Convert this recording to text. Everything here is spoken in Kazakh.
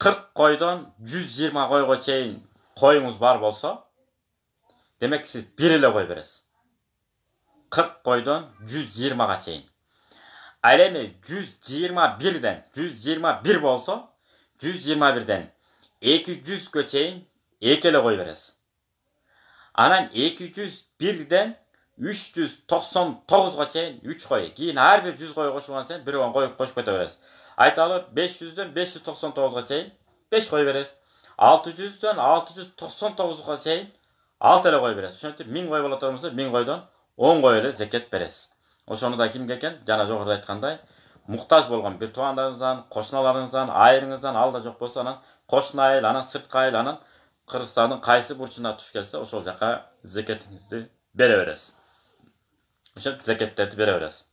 40 қойдан 120 қойға шейін қойыңыз бар болса, демек сіз 1 эле қой бересіз. 40 қойдан 120-ға Alemi Ал 121ден 121 болса, 121ден 200 кө 2 эки эле қой бересіз. Анан 201ден 399 чейин 3 қой. Кейін ар бир 100 койго қосылған сайын 1 қой коюп қосып кете бересиз. Айталы 500 ден 599 ға чейин 5 қой бересиз. 600 ден 699 ға чейин 6 эле қой бересиз. Ошентип 1000 қой боло турган 1000 қойдан 10 кой эле зекет бересиз. Ошону да кімге екен? Жана жоғарыда айтқандай, мұқтаж болған бір туугандарыңыздан, кошуналарыңыздан, айырыңыздан алда жоқ болса, ана анан кошуна айыл, анан сырткы айыл, анан Кыргызстандын кайсы бурчуна туш келсе ошол жаққа зекетіңізді бере бересиз. Kaçak zekat tertibi vereceğiz.